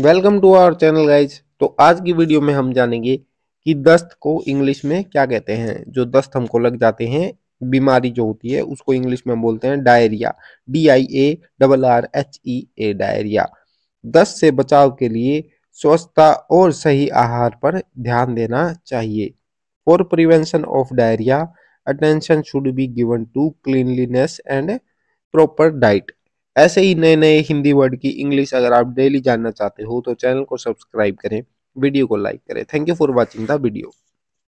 welcome to our channel guys तो आज की वीडियो में हम जानेंगे कि दस्त को इंग्लिश में क्या कहते हैं जो दस्त हमको लग जाते हैं बीमारी जो होती है उसको इंग्लिश में बोलते हैं diarrhoea D I A double R H E A diarrhoea दस्त से बचाव के लिए स्वच्छता और सही आहार पर ध्यान देना चाहिए for prevention of diarrhoea attention should be given to cleanliness and proper diet ऐसे ही नए नए हिंदी वर्ड की इंग्लिश अगर आप डेली जानना चाहते हो तो चैनल को सब्सक्राइब करें वीडियो को लाइक करें thank you for watching the video